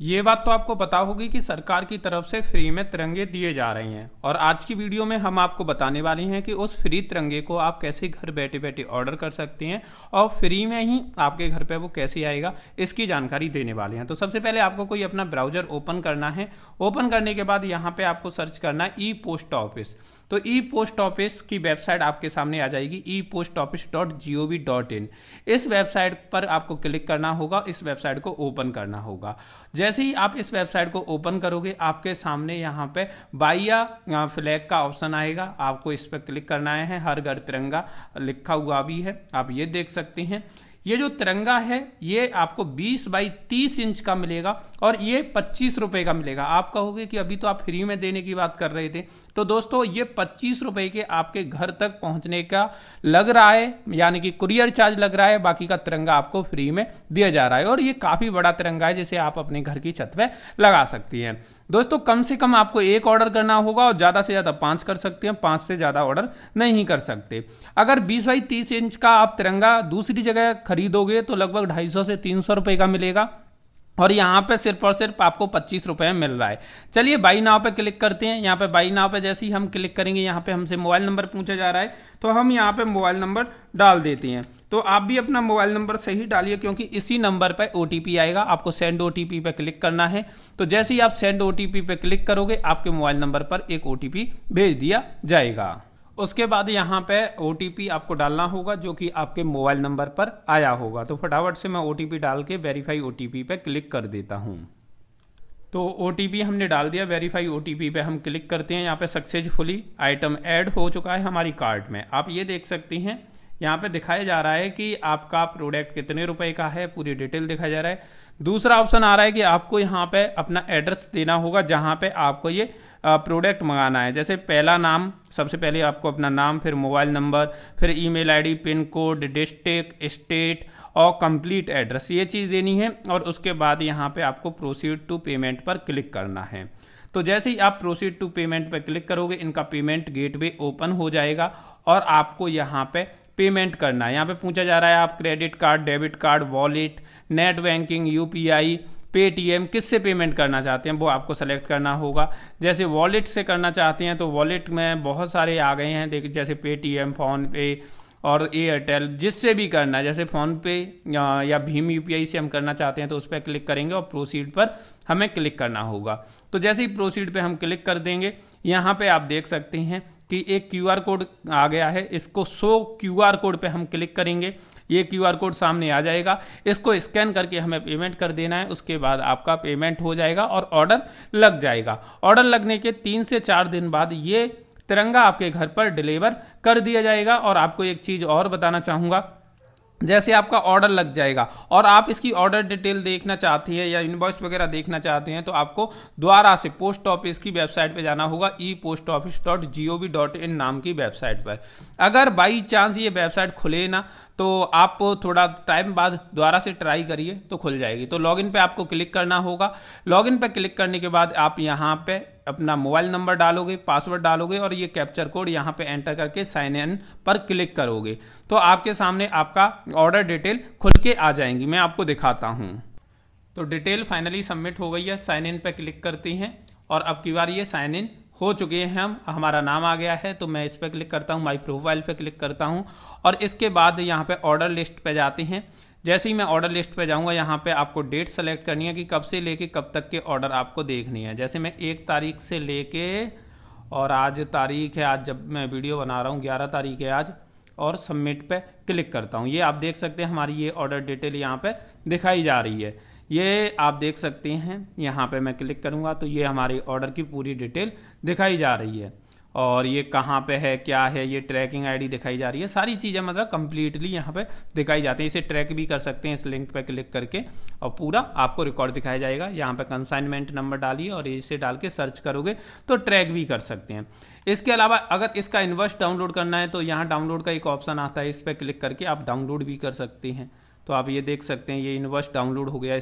ये बात तो आपको पता होगी कि सरकार की तरफ से फ्री में तिरंगे दिए जा रहे हैं और आज की वीडियो में हम आपको बताने वाले हैं कि उस फ्री तिरंगे को आप कैसे घर बैठे बैठे ऑर्डर कर सकते हैं और फ्री में ही आपके घर पे वो कैसे आएगा इसकी जानकारी देने वाले हैं तो सबसे पहले आपको कोई अपना ब्राउजर ओपन करना है ओपन करने के बाद यहाँ पर आपको सर्च करना ई पोस्ट ऑफिस तो ई पोस्ट ऑफिस की वेबसाइट आपके सामने आ जाएगी e post office dot G O V dot in इस वेबसाइट पर आपको क्लिक करना होगा इस वेबसाइट को ओपन करना होगा जैसे जैसे ही आप इस वेबसाइट को ओपन करोगे आपके सामने यहाँ पे बाइया फ्लैग का ऑप्शन आएगा आपको इस पर क्लिक करना है हर घर तिरंगा लिखा हुआ भी है आप ये देख सकते हैं ये जो तिरंगा है ये आपको 20 बाई 30 इंच का मिलेगा और ये पच्चीस रुपये का मिलेगा आप कहोगे कि अभी तो आप फ्री में देने की बात कर रहे थे तो दोस्तों ये पच्चीस रुपये के आपके घर तक पहुंचने का लग रहा है यानी कि कुरियर चार्ज लग रहा है बाकी का तिरंगा आपको फ्री में दिया जा रहा है और ये काफ़ी बड़ा तिरंगा है जिसे आप अपने घर की छत पर लगा सकती हैं दोस्तों कम से कम आपको एक ऑर्डर करना होगा और ज़्यादा से ज़्यादा पाँच कर सकते हैं पाँच से ज़्यादा ऑर्डर नहीं कर सकते अगर बीस बाई तीस इंच का आप तिरंगा दूसरी जगह खरीदोगे तो लगभग ढाई सौ से तीन सौ रुपये का मिलेगा और यहाँ पे सिर्फ और सिर्फ आपको पच्चीस रुपये मिल रहा है चलिए बाई नाव पे क्लिक करते हैं यहाँ पे बाई नाव पे जैसे ही हम क्लिक करेंगे यहाँ पे हमसे मोबाइल नंबर पूछा जा रहा है तो हम यहाँ पे मोबाइल नंबर डाल देते हैं तो आप भी अपना मोबाइल नंबर सही डालिए क्योंकि इसी नंबर पर ओ आएगा आपको सेंड ओ पे क्लिक करना है तो जैसे ही आप सेंड ओ पे क्लिक करोगे आपके मोबाइल नंबर पर एक ओ भेज दिया जाएगा उसके बाद यहाँ पे ओ आपको डालना होगा जो कि आपके मोबाइल नंबर पर आया होगा तो फटाफट से मैं ओ डाल के वेरीफाई ओ पे क्लिक कर देता हूँ तो ओ हमने डाल दिया वेरीफाई ओ पे हम क्लिक करते हैं यहाँ पे सक्सेसफुली आइटम ऐड हो चुका है हमारी कार्ट में आप ये देख सकती हैं यहाँ पे दिखाया जा रहा है कि आपका प्रोडक्ट कितने रुपए का है पूरी डिटेल दिखाया जा रहा है दूसरा ऑप्शन आ रहा है कि आपको यहाँ पे अपना एड्रेस देना होगा जहाँ पे आपको ये प्रोडक्ट मंगाना है जैसे पहला नाम सबसे पहले आपको अपना नाम फिर मोबाइल नंबर फिर email ID pin code district state और कंप्लीट एड्रेस ये चीज़ देनी है और उसके बाद यहाँ पर आपको प्रोसीड टू पेमेंट पर क्लिक करना है तो जैसे ही आप प्रोसीड टू पेमेंट पर क्लिक करोगे इनका पेमेंट गेटवे ओपन हो जाएगा और आपको यहाँ पे पेमेंट करना है यहाँ पे पूछा जा रहा है आप credit card debit card wallet net banking यू पेटीएम किससे पेमेंट करना चाहते हैं वो आपको सेलेक्ट करना होगा जैसे वॉलेट से करना चाहते हैं तो वॉलेट में बहुत सारे आ गए हैं देखिए जैसे पेटीएम फ़ोनपे और एयरटेल जिससे भी करना है जैसे फ़ोनपे या भीम यूपीआई से हम करना चाहते हैं तो उस पर क्लिक करेंगे और प्रोसीड पर हमें क्लिक करना होगा तो जैसे ही प्रोसीड पर हम क्लिक कर देंगे यहाँ पर आप देख सकते हैं कि एक क्यूआर कोड आ गया है इसको सो क्यूआर कोड पे हम क्लिक करेंगे ये क्यूआर कोड सामने आ जाएगा इसको स्कैन करके हमें पेमेंट कर देना है उसके बाद आपका पेमेंट हो जाएगा और ऑर्डर लग जाएगा ऑर्डर लगने के तीन से चार दिन बाद ये तिरंगा आपके घर पर डिलीवर कर दिया जाएगा और आपको एक चीज़ और बताना चाहूँगा जैसे आपका ऑर्डर लग जाएगा और आप इसकी ऑर्डर डिटेल देखना चाहती है या इन्वॉइस वगैरह देखना चाहते हैं तो आपको द्वारा से पोस्ट ऑफिस की वेबसाइट पर जाना होगा e post office dot G O V dot in नाम की वेबसाइट पर अगर बाई चांस ये वेबसाइट खुले ना तो आप थोड़ा टाइम बाद दोबारा से ट्राई करिए तो खुल जाएगी तो लॉगिन पे आपको क्लिक करना होगा लॉगिन पे क्लिक करने के बाद आप यहाँ पे अपना मोबाइल नंबर डालोगे पासवर्ड डालोगे और ये कैप्चर कोड यहाँ पे एंटर करके साइन इन पर क्लिक करोगे तो आपके सामने आपका ऑर्डर डिटेल खुल के आ जाएंगी मैं आपको दिखाता हूँ तो डिटेल फाइनली सबमिट हो गई है साइन इन पर क्लिक करती हैं और अब की बार ये साइन इन हो चुके हैं हम हमारा नाम आ गया है तो मैं इस पर क्लिक करता हूँ माई प्रोफाइल पर क्लिक करता हूँ और इसके बाद यहाँ पे ऑर्डर लिस्ट पे जाते हैं जैसे ही मैं ऑर्डर लिस्ट पे जाऊँगा यहाँ पे आपको डेट सेलेक्ट करनी है कि कब से लेके कब तक के ऑर्डर आपको देखनी है जैसे मैं एक तारीख से लेके और आज तारीख है आज जब मैं वीडियो बना रहा हूँ ग्यारह तारीख है आज और सबमिट पे क्लिक करता हूँ ये आप देख सकते हैं हमारी ये ऑर्डर डिटेल यहाँ पे दिखाई जा रही है ये आप देख सकते हैं यहाँ पे मैं क्लिक करूँगा तो ये हमारी ऑर्डर की पूरी डिटेल दिखाई जा रही है और ये कहाँ पे है क्या है ये ट्रैकिंग आईडी दिखाई जा रही है सारी चीज़ें मतलब कम्प्लीटली यहाँ पे दिखाई जाती हैं इसे ट्रैक भी कर सकते हैं इस लिंक पे क्लिक करके और पूरा आपको रिकॉर्ड दिखाया जाएगा यहाँ पे कंसाइनमेंट नंबर डालिए और इसे डाल के सर्च करोगे तो ट्रैक भी कर सकते हैं इसके अलावा अगर इसका इन्वर्स डाउनलोड करना है तो यहाँ डाउनलोड का एक ऑप्शन आता है इस पर क्लिक करके आप डाउनलोड भी कर सकते हैं तो आप ये देख सकते हैं ये इन्वर्स डाउनलोड हो गया